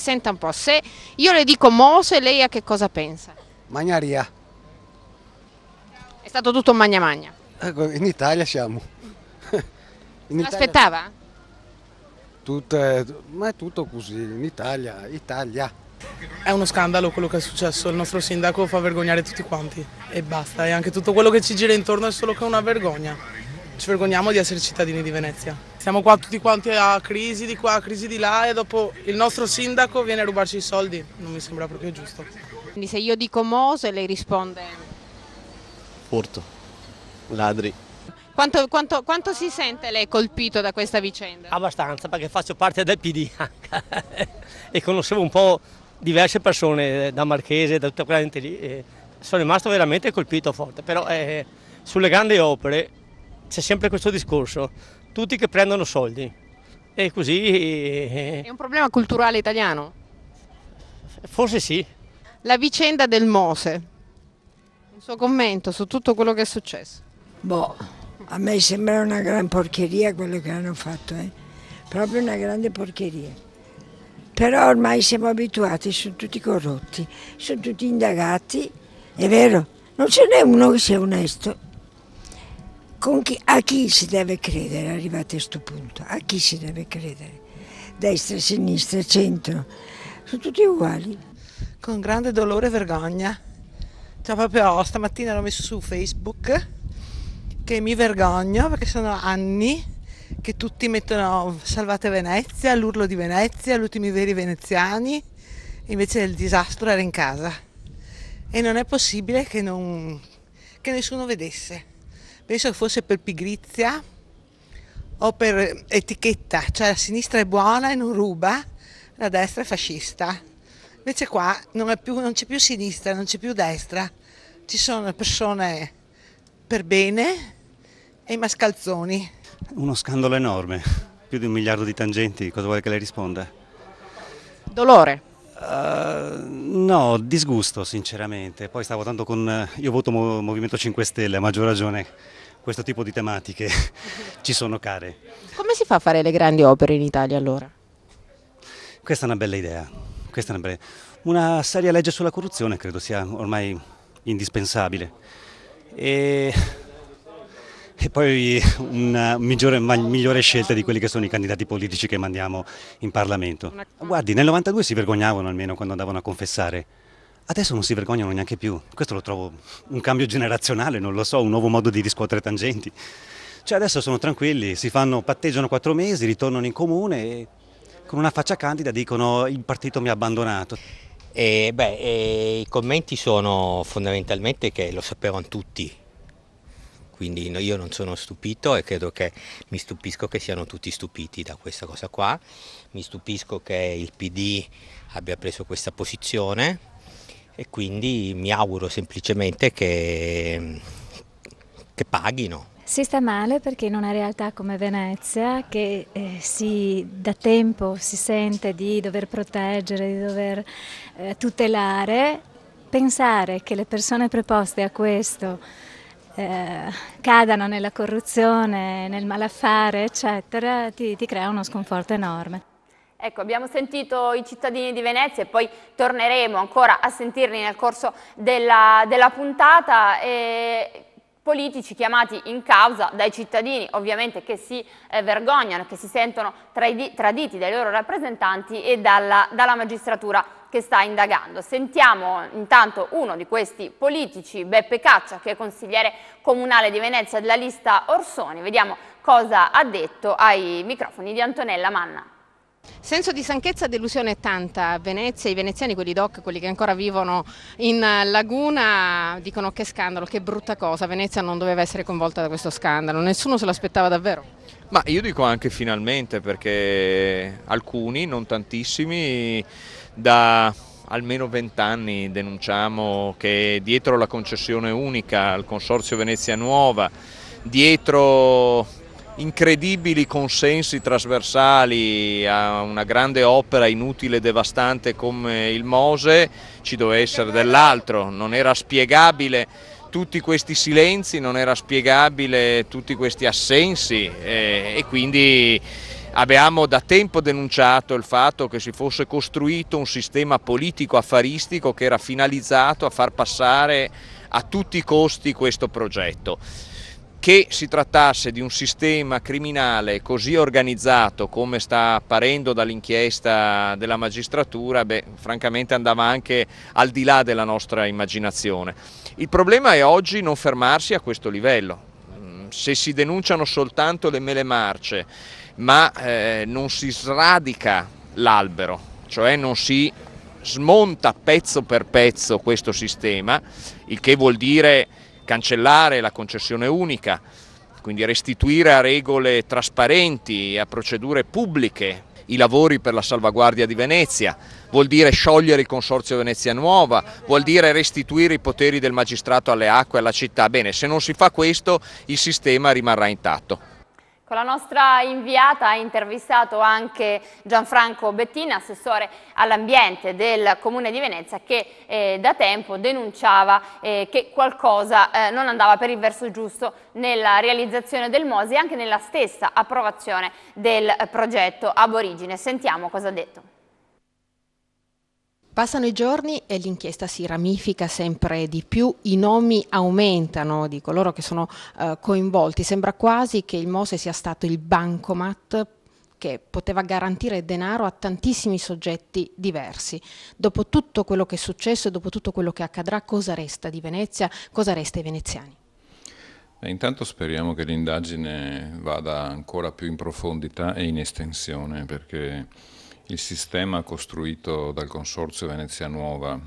Senta un po', se io le dico Mose, lei a che cosa pensa? Magnaria. È stato tutto magna magna. Ecco, in Italia siamo. In L'aspettava? Tutto, ma è tutto così, in Italia, Italia. È uno scandalo quello che è successo, il nostro sindaco fa vergognare tutti quanti e basta, e anche tutto quello che ci gira intorno è solo che una vergogna ci vergogniamo di essere cittadini di Venezia. Siamo qua tutti quanti a crisi di qua, a crisi di là e dopo il nostro sindaco viene a rubarci i soldi, non mi sembra proprio giusto. Quindi se io dico Mose lei risponde? Furto, ladri. Quanto, quanto, quanto, si sente lei colpito da questa vicenda? Abbastanza perché faccio parte del PD e conoscevo un po' diverse persone eh, da Marchese, da tutta quella gente lì. sono rimasto veramente colpito forte, però eh, sulle grandi opere c'è sempre questo discorso, tutti che prendono soldi e così... Eh, è un problema culturale italiano? Forse sì. La vicenda del Mose, un suo commento su tutto quello che è successo? Boh, a me sembra una gran porcheria quello che hanno fatto, eh? proprio una grande porcheria però ormai siamo abituati, sono tutti corrotti, sono tutti indagati, è vero, non ce n'è uno che sia onesto chi, a chi si deve credere arrivati a questo punto? A chi si deve credere? Destra, sinistra, centro, sono tutti uguali. Con grande dolore e vergogna. Cioè proprio stamattina l'ho messo su Facebook che mi vergogno perché sono anni che tutti mettono salvate Venezia, l'urlo di Venezia, gli ultimi veri veneziani, invece il disastro era in casa. E non è possibile che, non, che nessuno vedesse penso che fosse per pigrizia o per etichetta, cioè la sinistra è buona e non ruba, la destra è fascista. Invece qua non, più, c'è più sinistra, non c'è più destra, ci sono persone per bene e i mascalzoni. Uno scandalo enorme, più di un miliardo di tangenti, cosa vuole che lei risponda? Dolore. Uh, no, disgusto sinceramente, poi stavo tanto con... io voto Movimento 5 Stelle, a maggior ragione questo tipo di tematiche ci sono care. Come si fa a fare le grandi opere in Italia allora? Questa è una bella idea, questa è una, bella... una seria legge sulla corruzione credo sia ormai indispensabile e, e poi una migliore, migliore, scelta di quelli che sono i candidati politici che mandiamo in Parlamento. Guardi, nel 92 si vergognavano almeno quando andavano a confessare. Adesso non si vergognano neanche più, questo lo trovo un cambio generazionale, non lo so, un nuovo modo di riscuotere tangenti. Cioè adesso sono tranquilli, si fanno, patteggiano quattro mesi, ritornano in comune e con una faccia candida dicono il partito mi ha abbandonato. Eh, beh, eh, I commenti sono fondamentalmente che lo sapevano tutti, quindi io non sono stupito e credo che mi stupisco che siano tutti stupiti da questa cosa qua, mi stupisco che il PD abbia preso questa posizione, e quindi mi auguro semplicemente che, che paghino. Si sta male perché in una realtà come Venezia, che eh, si, da tempo si sente di dover proteggere, di dover eh, tutelare, pensare che le persone preposte a questo eh, cadano nella corruzione, nel malaffare, eccetera, ti, ti crea uno sconforto enorme. Ecco, abbiamo sentito i cittadini di Venezia e poi torneremo ancora a sentirli nel corso della, della puntata. E politici chiamati in causa dai cittadini, ovviamente che si eh, vergognano, che si sentono traditi dai loro rappresentanti e dalla, dalla magistratura che sta indagando. Sentiamo intanto uno di questi politici, Beppe Caccia, che è consigliere comunale di Venezia della lista Orsoni. Vediamo cosa ha detto ai microfoni di Antonella Manna. Senso di stanchezza e delusione è tanta a Venezia, i veneziani, quelli doc, quelli che ancora vivono in eh, laguna, dicono che scandalo, che brutta cosa, Venezia non doveva essere coinvolta da questo scandalo, nessuno se l'aspettava davvero. Ma io dico anche finalmente perché alcuni, non tantissimi, da almeno vent'anni denunciamo che dietro la concessione unica al Consorzio Venezia Nuova, dietro incredibili consensi trasversali a una grande opera inutile e devastante come il Mose, ci doveva essere dell'altro, non era spiegabile tutti questi silenzi, non era spiegabile tutti questi assensi eh, e quindi abbiamo da tempo denunciato il fatto che si fosse costruito un sistema politico affaristico che era finalizzato a far passare a tutti i costi questo progetto che si trattasse di un sistema criminale così organizzato come sta apparendo dall'inchiesta della magistratura, beh, francamente andava anche al di là della nostra immaginazione. Il problema è oggi non fermarsi a questo livello. Mm, se si denunciano soltanto le mele marce, ma eh, non si sradica l'albero, cioè non si smonta pezzo per pezzo questo sistema, il che vuol dire cancellare la concessione unica, quindi restituire a regole trasparenti, a procedure pubbliche i lavori per la salvaguardia di Venezia, vuol dire sciogliere il Consorzio Venezia Nuova, vuol dire restituire i poteri del magistrato alle acque e alla città. Bene, se non si fa questo il sistema rimarrà intatto. Con la nostra inviata ha intervistato anche Gianfranco Bettina, assessore all'ambiente del Comune di Venezia, che eh, da tempo denunciava eh, che qualcosa eh, non andava per il verso giusto nella realizzazione del MOSI e anche nella stessa approvazione del eh, progetto Aborigine. Sentiamo cosa ha detto. Passano i giorni e l'inchiesta si ramifica sempre di più, i nomi aumentano di coloro che sono eh, coinvolti, sembra quasi che il Mose sia stato il bancomat che poteva garantire denaro a tantissimi soggetti diversi. Dopo tutto quello che è successo e dopo tutto quello che accadrà, cosa resta di Venezia, cosa resta ai veneziani? E eh, intanto speriamo che l'indagine vada ancora più in profondità e in estensione perché il sistema costruito dal Consorzio Venezia Nuova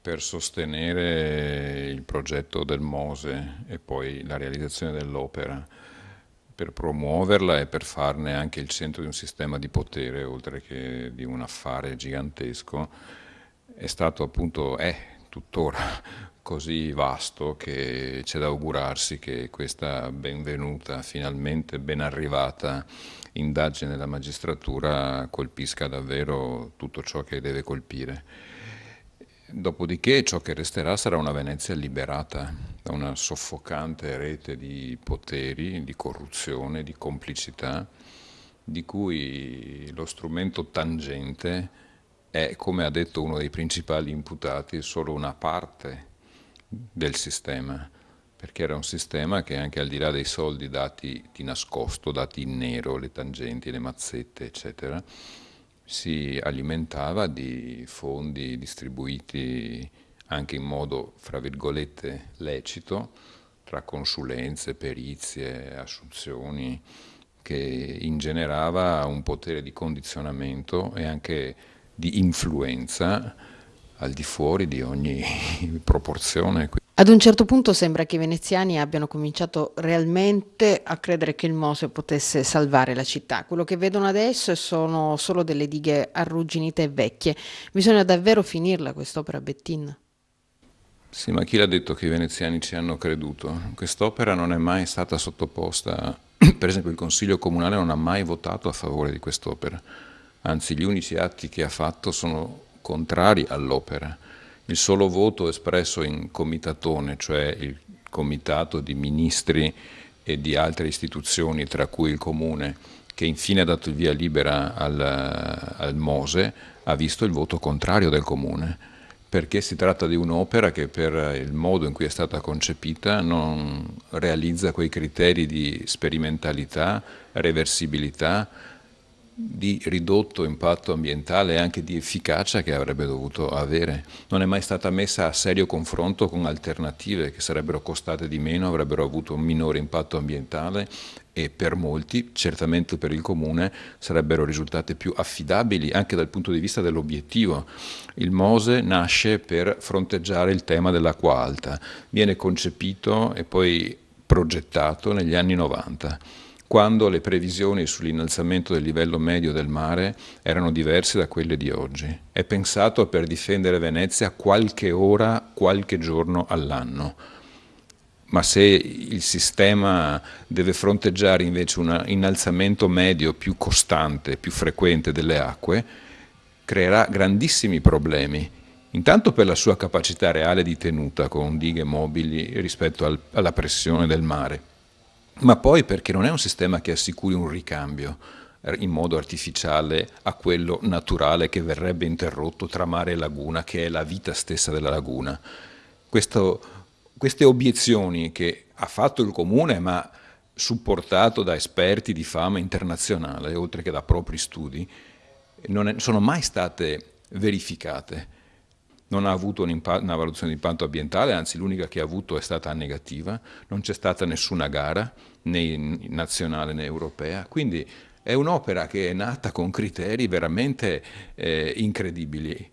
per sostenere il progetto del Mose e poi la realizzazione dell'opera, per promuoverla e per farne anche il centro di un sistema di potere, oltre che di un affare gigantesco, è stato appunto, è tuttora così vasto che c'è da augurarsi che questa benvenuta, finalmente ben arrivata indagine della magistratura colpisca davvero tutto ciò che deve colpire. Dopodiché ciò che resterà sarà una Venezia liberata da una soffocante rete di poteri, di corruzione, di complicità, di cui lo strumento tangente è, come ha detto uno dei principali imputati, solo una parte del sistema, perché era un sistema che anche al di là dei soldi dati di nascosto, dati in nero, le tangenti, le mazzette, eccetera, si alimentava di fondi distribuiti anche in modo, fra virgolette, lecito, tra consulenze, perizie, assunzioni, che ingenerava un potere di condizionamento e anche di influenza al di fuori di ogni proporzione. Ad un certo punto sembra che i veneziani abbiano cominciato realmente a credere che il Mose potesse salvare la città. Quello che vedono adesso sono solo delle dighe arrugginite e vecchie. Bisogna davvero finirla quest'opera Bettina. Sì, ma chi l'ha detto che i veneziani ci hanno creduto? Quest'opera non è mai stata sottoposta, per esempio il Consiglio Comunale non ha mai votato a favore di quest'opera, anzi gli unici atti che ha fatto sono contrari all'opera. Il solo voto espresso in comitatone, cioè il comitato di ministri e di altre istituzioni, tra cui il comune, che infine ha dato il via libera al, al Mose, ha visto il voto contrario del comune, perché si tratta di un'opera che per il modo in cui è stata concepita non realizza quei criteri di sperimentalità, reversibilità, di ridotto impatto ambientale e anche di efficacia che avrebbe dovuto avere. Non è mai stata messa a serio confronto con alternative che sarebbero costate di meno, avrebbero avuto un minore impatto ambientale e per molti, certamente per il comune, sarebbero risultate più affidabili anche dal punto di vista dell'obiettivo. Il Mose nasce per fronteggiare il tema dell'acqua alta, viene concepito e poi progettato negli anni 90 quando le previsioni sull'innalzamento del livello medio del mare erano diverse da quelle di oggi. È pensato per difendere Venezia qualche ora, qualche giorno all'anno. Ma se il sistema deve fronteggiare invece un innalzamento medio più costante, più frequente delle acque, creerà grandissimi problemi intanto per la sua capacità reale di tenuta con dighe mobili rispetto al, alla pressione del mare, ma poi perché non è un sistema che assicuri un ricambio eh, in modo artificiale a quello naturale che verrebbe interrotto tra mare e laguna, che è la vita stessa della laguna. Questo, queste obiezioni che ha fatto il comune, ma supportato da esperti di fama internazionale, oltre che da propri studi, non è, sono mai state verificate non ha avuto una valutazione di impatto ambientale, anzi l'unica che ha avuto è stata negativa, non c'è stata nessuna gara né nazionale né europea, quindi è un'opera che è nata con criteri veramente eh, incredibili,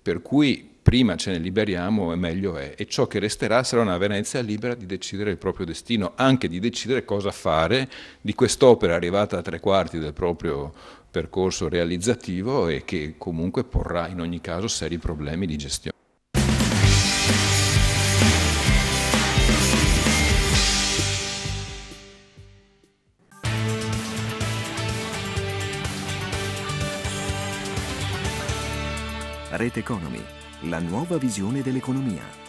per cui prima ce ne liberiamo e meglio è. E ciò che resterà sarà una Venezia libera di decidere il proprio destino, anche di decidere cosa fare di quest'opera arrivata a tre quarti del proprio percorso realizzativo e che comunque porrà in ogni caso seri problemi di gestione. Rete Economy, la nuova visione dell'economia.